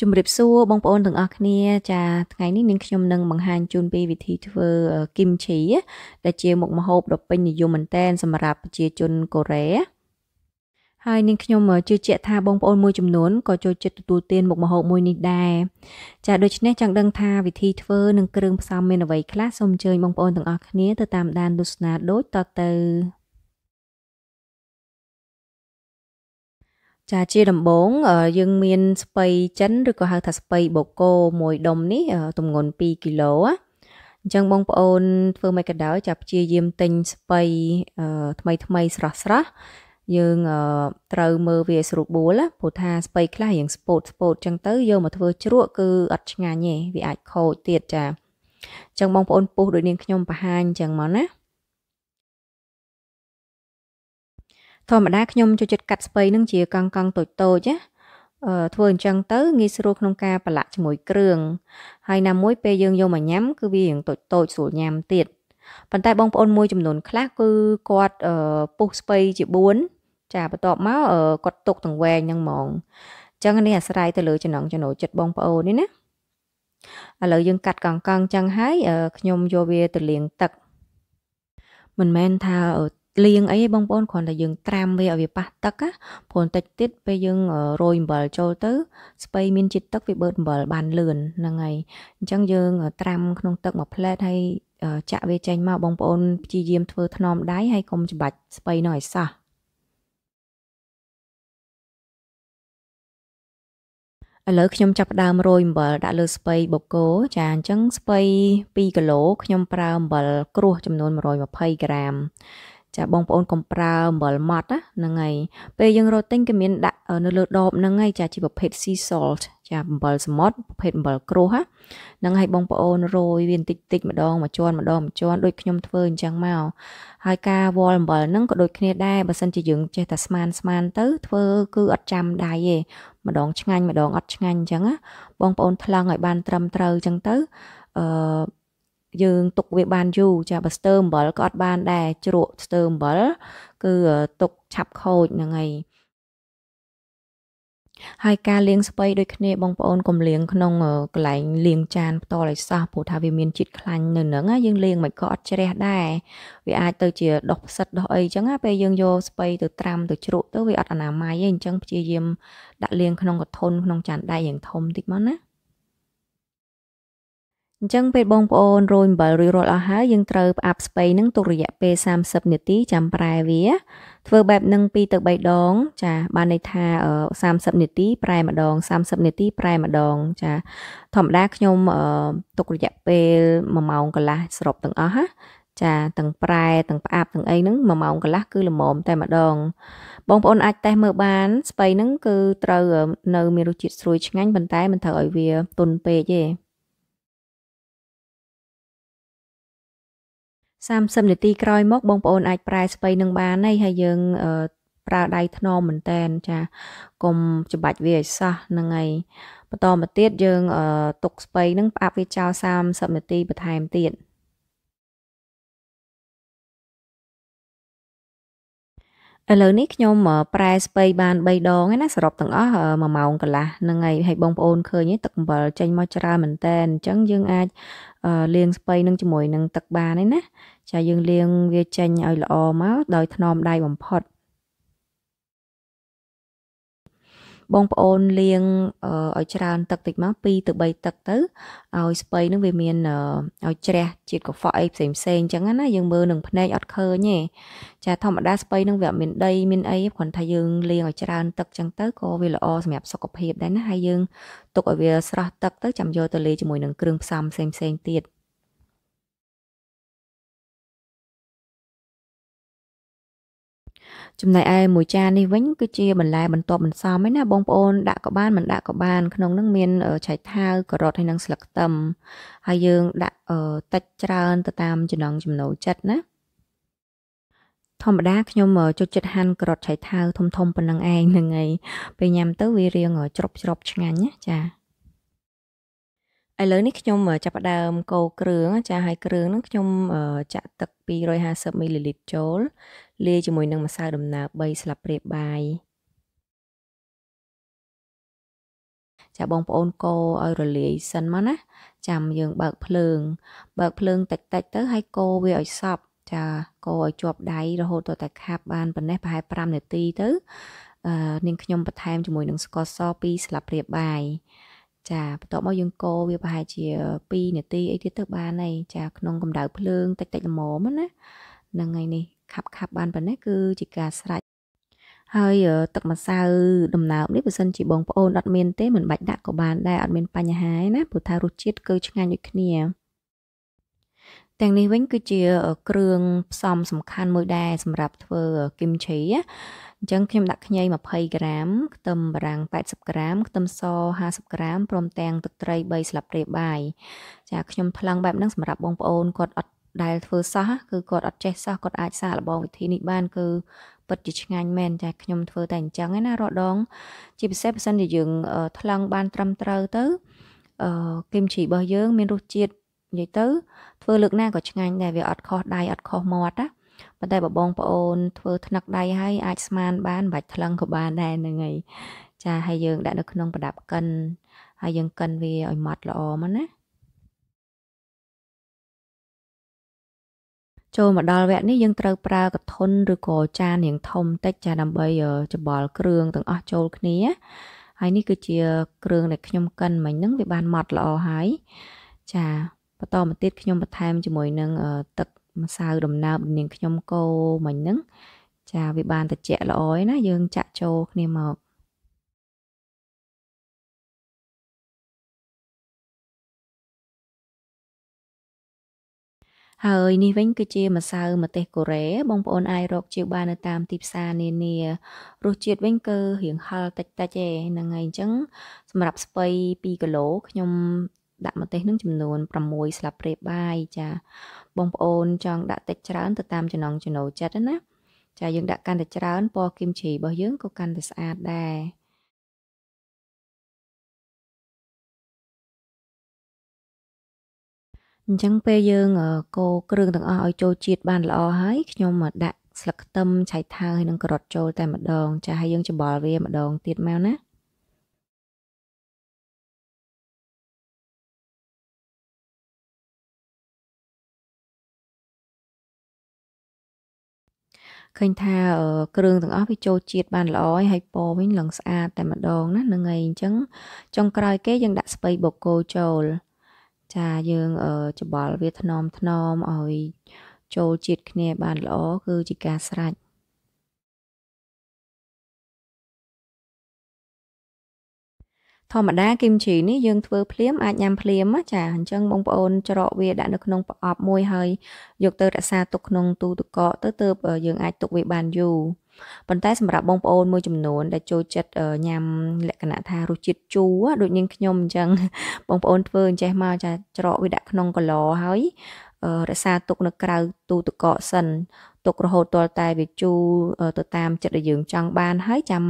ជំរាបសួរបងប្អូនទាំងអស់គ្នាចាថ្ងៃនេះនាងខ្ញុំនឹងបង្ហាញជូនពីវិធីធ្វើគីមឈីដែលជា មុខម្ហូបដ៏ពេញនិយមមែនទែនសម្រាប់ប្រជាជនកូរ៉េហើយនាងខ្ញុំជឿជាក់ថាបងប្អូនមួយចំនួនក៏ចូលចិត្តទទួលទានមុខម្ហូបមួយនេះដែរចាដូច្នេះចង់ដឹងថាវិធីធ្វើនិងគ្រឿងផ្សំមានអ្វីខ្លះសូមអញ្ជើញបងប្អូនទាំងអស់គ្នាទៅតាមដានទស្សនាដូចតទៅចាជាដំបង យើងមានស្ពៃចិនឬក៏ហៅថាស្ពៃបូកូមួយដុំនេះទម្ងន់2គីឡូណាអញ្ចឹងបងប្អូនធ្វើមិនក៏ដោយចាប់ព្យាយាមទិញស្ពៃថ្មីថ្មីស្រស់ស្រស់យើងត្រូវមើលវាស្រួលបួលព្រោះថាស្ពៃខ្លះយើងស្ពោតស្ពោតអញ្ចឹងទៅយកមកធ្វើជ្រក់គឺអត់ឆ្ងាញ់ទេវាអាចខូចទៀតចាអញ្ចឹងបងប្អូនពុះដូចនាងខ្ញុំបង្ហាញអញ្ចឹងមកណាធម្មតាខ្ញុំចូលចិត្តកាត់ស្ពៃនឹងជាកង់កង់តូចតូចណាអឺធ្វើអញ្ចឹងទៅងាយស្រួលក្នុងការប្រឡាក់ជាមួយគ្រឿងហើយណាមួយពេលយើងយកមកញ៉ាំគឺវារឿងតូចតូចស្រួលញ៉ាំទៀតប៉ុន្តែបងប្អូនមួយចំនួនខ្លះគឺគាត់អឺពុះស្ពៃជា4ចាបន្ទាប់មកគាត់ຕົកទាំងវែងហ្នឹងហ្មងអញ្ចឹងនេះអាស្រ័យទៅលើចំណងចំណូលចិត្តបងប្អូននេះណាឥឡូវយើង កាត់កង់កង់អញ្ចឹងហើយខ្ញុំយកវាទៅលាងទឹកមិនមែនថាលាងអីឯងបងប្អូនគ្រាន់តែយើងត្រាំវាឲ្យវាប៉ះទឹកណាព្រោះតិចទៀតពេលយើងរោយអំបិលចូលទៅស្ពៃមានជាតិទឹកវាបឺតអំបិលបានលឿនហ្នឹងហើយអញ្ចឹងយើងត្រាំក្នុងទឹកមួយផ្លែតហើយចាក់វាចេញមកបងប្អូនព្យាយាមធ្វើថ្នមដៃហើយកុំច្បាច់ស្ពៃនោះឲ្យសោះឥឡូវខ្ញុំចាប់ផ្ដើមរោយអំបិលដាក់លើស្ពៃបូកូចាអញ្ចឹងស្ពៃ2គីឡូខ្ញុំប្រើអំបិលគ្រួសចំនួន120ក្រាមចាបងប្អូនកំប្រើអំបិលម៉ត់ណាហ្នឹងហើយពេលយើងរត់ទិញគេមានដាក់នៅលើដបហ្នឹងហើយចាជាប្រភេទ sea salt ចាអំបិលសមុទ្រប្រភេទអំបិលក្រូសហ្នឹងហើយបងប្អូនរោយវាបន្តិចតិចម្ដងមួយជាន់ម្ដងមួយជាន់ដូចខ្ញុំធ្វើអញ្ចឹងមកហើយការវល់អំបិលហ្នឹងក៏ដូចគ្នាដែរបើសិនជាយើងចេះតែស្មានស្មានទៅធ្វើគឺអត់ចាំដៃទេម្ដងឆ្ងាញ់ម្ដងអត់ឆ្ងាញ់អញ្ចឹងណាបងប្អូនថ្លឹងឲ្យបានត្រឹមត្រូវអញ្ចឹងទៅអឺយើង ទុកវាបានយូរចាបើស្ទើអំបិលក៏អត់បាន ដែរជ្រក់ស្ទើអំបិលគឺទុកឆាប់ខូចហ្នឹងហើយហើយការលាងស្ពៃដូចគ្នាបងប្អូនកុំលាងក្នុងកន្លែងលាងចានផ្ទាល់ឲ្យសោះព្រោះថាវាមានជាតិខ្លាញ់នៅហ្នឹងណាយើងលាងមិនក៏អត់ជ្រះដែរវាអាចទៅជាដុសផ្សិតដុសអីចឹងណាពេលយើងយកស្ពៃទៅត្រាំទៅជ្រក់ទៅវាអត់អនាម័យទេអញ្ចឹងព្យាយាមដាក់លាងក្នុងកធុនក្នុងចានដៃយ៉ាងធំតិចមកណាអញ្ចឹងពេលបងប្អូនរោយអំបិលរួចរាល់អស់ហើយយើងត្រូវផ្អាប់ស្ពៃនឹងទុករយៈពេល30នាទីចាំប្រែវា ធ្វើបែបនឹង2ទៅ3ដង ចាបានន័យថា30នាទីប្រែម្ដង30នាទីប្រែម្ដងចាធម្មតាខ្ញុំទុករយៈពេល1ម៉ោងកន្លះសរុបទាំងអស់ណាចាទាំងប្រែទាំងផ្អាប់ទាំងអីហ្នឹង1ម៉ោងកន្លះគឺល្មមតែម្ដងបងប្អូនអាចតេស្តមើលបាន ស្ពៃហ្នឹងគឺត្រូវនៅមានរសជាតិស្រួយឆ្ងាញ់ប៉ុន្តែមិនត្រូវឲ្យវាទុនពេកទេ30នាទីក្រោយមក បងប្អូនអាចប្រែស្ពៃនឹងបានហើយហើយយើង ប្រើដៃថ្នមមែនតែនចាកុំច្បាច់វាឲ្យសោះហ្នឹងហើយបន្តមកទៀតយើងទុកស្ពៃនឹងផ្អាប់វាចោល30នាទីបន្ថែមទៀតឥឡូវនេះខ្ញុំប្រែស្ពៃបាន3ដងហ្នឹងណាសរុបទាំងអស់1ម៉ោងកន្លះហ្នឹងហើយហើយបងប្អូនឃើញទឹកអំបិលចេញមកច្រើនមែនតើអញ្ចឹងយើងអាចលាងស្ពៃនឹងជាមួយនឹងទឹកបានឯណាចាយើងលាងវាចេញឲ្យល្អមកដោយថ្នមដៃបំផុតបងប្អូនលាងឲ្យច្រើន ទឹកតិចមក2ទៅ3ទឹកទៅឲ្យស្ពៃនឹងវាមានឲ្យជ្រះជាតិកខ្វក់អីផ្សេងផ្សេងអញ្ចឹងណាយើងមើលនឹងភ្នែកអត់ឃើញទេចាធម្មតាស្ពៃនឹងវាអត់មានដីមានអីគ្រាន់តែយើងលាងឲ្យច្រើន ទឹកអញ្ចឹងទៅក៏វាល្អសម្រាប់សុខភាពដែរណាហើយយើងទុកឲ្យវាស្រស់ទឹកទៅចាំយកទៅលាយជាមួយនឹងគ្រឿងផ្សំផ្សេងផ្សេងទៀត។ចំណែកឯមួយចាននេះវិញគឺជាបន្លែបន្ទាប់បន្សំឯណាបងប្អូន ដាក់ក៏បានមិនដាក់ក៏បានក្នុងនឹងមានឆៃថាវការ៉ុតហើយនិងស្លឹកខ្ទឹមហើយយើងដាក់តិចច្រើនទៅតាមចំណង់ចំណូលចិត្តណាធម្មតាខ្ញុំចូលចិត្តហាន់ការ៉ុតឆៃថាវធំៗប៉ុណ្ណឹងឯងហ្នឹងឯងពេលញ៉ាំ ទៅវារៀងជ្រប់ជ្រប់ឆ្ងាញ់ណាចាឥឡូវនេះខ្ញុំចាប់ផ្ដើមកូរគ្រឿងចាហើយគ្រឿងហ្នឹងខ្ញុំចាក់ទឹក250មីលីលីត្រចូល លាយជាមួយនឹងម្សៅដំណើប3ស្លាបព្រាបាយចាបងប្អូនកូរឲ្យរលាយសិនមកណាចាំយើងបើកភ្លើងបើកភ្លើងតិចតិចទៅហើយកូរវាឲ្យសព្វចាកូរឲ្យជាប់ដៃរហូតដល់តែខាប់បានប៉ុណ្ណេះប្រហែល5នាទីទៅអឺនាងខ្ញុំបន្ថែមជាមួយនឹងស្ករស2ស្លាបព្រាបាយចាបន្ទាប់មកយើងកូរវាប្រហែលជា2នាទីអីទៀតទៅបានហើយចាក្នុងកម្ដៅភ្លើង តិចតិចល្មមណាហ្នឹងហើយនេះខាប់ខាប់បានប៉ុណ្ណេះគឺជាការស្រេចហើយទឹកម្សៅ ដំណើបនេះបើសិនជាបងប្អូនអត់មានទេមិនបាច់ដាក់ក៏បានដែរអត់មានបញ្ហាណាព្រោះថារសជាតិគឺឆ្ងាញ់ដូចគ្នា ទាំងនេះវិញគឺជាគ្រឿងផ្សំសំខាន់មួយដែរសម្រាប់ធ្វើគីមឈីណាអញ្ចឹងខ្ញុំដាក់ខ្ញី20ក្រាមខ្ទឹមបារាំង80ក្រាមខ្ទឹមស50ក្រាមព្រមទាំងទឹកត្រី3ស្លាបព្រា បាយចាខ្ញុំថ្លឹងបែបហ្នឹងសម្រាប់បងប្អូនគាត់អត់ដែលធ្វើសោះគឺគាត់អត់ចេះសោះគាត់អាចសាកល្បងវិធីនេះបានគឺពិតជាឆ្ងាញ់មែនចាខ្ញុំធ្វើតែអញ្ចឹងឯណារាល់ដង ជាពិសេសបើសិនជាយើង ថ្លឹងបានត្រឹមត្រូវទៅអឺគីមជីរបស់យើង មានរសជាតិនិយាយទៅធ្វើលើកណាក៏ឆ្ងាញ់ដែរវាអត់ខុសដៃអត់ខុសមាត់ណាប៉ុន្តែបើបងប្អូនធ្វើថ្នឹកដៃហើយអាចស្មាន បានបាច់ថ្លឹងក៏បានដែរហ្នឹងហើយចាហើយយើងដាក់នៅក្នុងប្រដាប់កិនហើយយើងកិនវាឲ្យម៉ត់ល្អមកណាចូលមកដល់វគ្គនេះយើងត្រូវប្រើកធុនឬក៏ចានយ៉ាងធំតិចចាដើម្បីច្បល់គ្រឿងទាំងអស់ចូលគ្នាហើយនេះគឺជា គ្រឿងដែលខ្ញុំកិនមិញហ្នឹងវាបានម៉ត់ល្អហើយចាបន្តមកទៀតខ្ញុំបន្ថែមជាមួយនឹងទឹកម្សៅដំណើបនាងខ្ញុំកោមិញហ្នឹងចាវាបានត្រជាក់ ល្អឯណាយើង ចាក់ចូលគ្នាមកហើយនេះវិញគឺជាម្សៅម្ទេសកូរ៉េបងប្អូនអាចរកជាបាននៅតាមទីផ្សារនានារសជាតិវិញគឺរៀងហឹរតិចតិចឯងហ្នឹងហើយអញ្ចឹងសម្រាប់ស្ពៃ2គីឡូខ្ញុំដាក់ម្ទេសនឹងចំនួន6ស្លាបព្រាបាយចាបងប្អូនចង់ដាក់តិចច្រើនទៅតាមចំណងចំណូលចិត្តណាចាយើងដាក់កាន់តែច្រើនពណ៌គីមជ្រីរបស់យើងក៏កាន់តែស្អាតដែរអញ្ចឹងពេលយើងកូរគ្រឿងទាំងអស់ឲ្យចូលជាតិបានល្អហើយខ្ញុំមកដាក់ស្លឹកខ្ទឹមឆៃថាវហើយនឹងក្រុតចូលតែម្ដង ចាហើយយើងច្បល់វាម្ដងទៀតមកណាឃើញថា គ្រឿងទាំងអស់វាចូលជាតិបានល្អហើយហើយពណ៌វិញឡើងស្អាតតែម្ដង ណាហ្នឹងហើយអញ្ចឹងចុងក្រោយគេយើងដាក់ស្ពៃបូកូចូលចាយើងច្បល់វាថ្នមថ្នមឲ្យចូលជាតិគ្នា បានល្អគឺជាការស្រេច។ធម្មតាគីមជីនេះយើងធ្វើភ្លាមអាចញ៉ាំភ្លាម ចាអញ្ចឹងបងប្អូនច្រកវាដាក់នៅក្នុងប្រអប់មួយហើយយកទៅរក្សាទុកក្នុងទូទឹកកកទៅទើបយើងអាចទុកវាបានយូរប៉ុន្តែសម្រាប់បងប្អូនមួយចំនួនដែលចូលចិត្តញ៉ាំលក្ខណៈថារសជាតិជូរដូចនាងខ្ញុំអញ្ចឹងបងប្អូនធ្វើអញ្ចេះមកចាច្រកវាដាក់ក្នុងកឡហើយរក្សាទុកនៅក្រៅទូទឹកកកសិនទុករហូតទាល់តែវាជូរទៅតាមចិត្តដែលយើងចង់បាន ហើយចាំ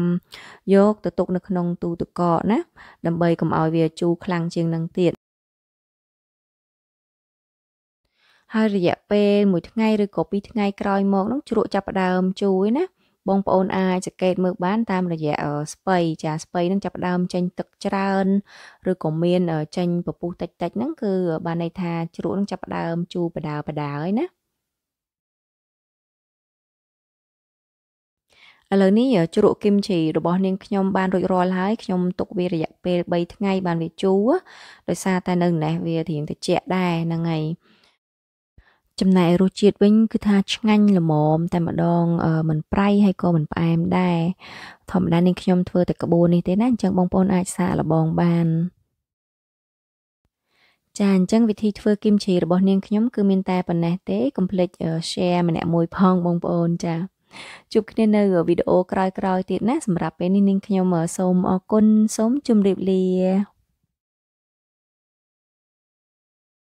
យកទៅទុក នៅក្នុងទូទឹកកកណា ដើម្បីកុំឲ្យវាជូរខ្លាំងជាងនឹងទៀតហើយរយៈពេលមួយថ្ងៃឬក៏ពីរថ្ងៃក្រោយមកនោះជ្រក់ចាប់ផ្ដើមជូរណាបងប្អូនអាចសង្កេតមើលបានតាមរយៈស្ពៃចាស្ពៃនឹងចាប់ផ្ដើមចេញទឹកច្រើន ឬក៏មានចេញពពុះតិចតិចហ្នឹងគឺបានន័យថា ជ្រក់នឹងចាប់ផ្ដើមជូរបដាបដាហើយណាឥឡូវនេះជ្រក់គីមជីរបស់នាងខ្ញុំបានរួចរាល់ហើយខ្ញុំទុកវារយៈពេល3ថ្ងៃ បានវាជូរដោយសារតែនៅនេះវារៀងត្រជាក់ដែរហ្នឹងហើយចំណែករសជាតិវិញគឺថា ឆ្ងាញ់ល្មមតែម្ដង មិនប្រៃហើយក៏មិនផ្អែមដែរធម្មតានេះខ្ញុំធ្វើតែក្បួននេះទេណាអញ្ចឹងបងប្អូនអាចសាកល្បងបានចាអញ្ចឹងវិធីធ្វើគីមជីរបស់នាងខ្ញុំគឺមានតែប៉ុណ្ណេះទេកុំភ្លេច share ម្នាក់មួយផងបងប្អូនចាជួបគ្នានៅវីដេអូក្រោយៗទៀតណាសម្រាប់ពេលនេះនាងខ្ញុំសូមអរគុណសូមជម្រាបលា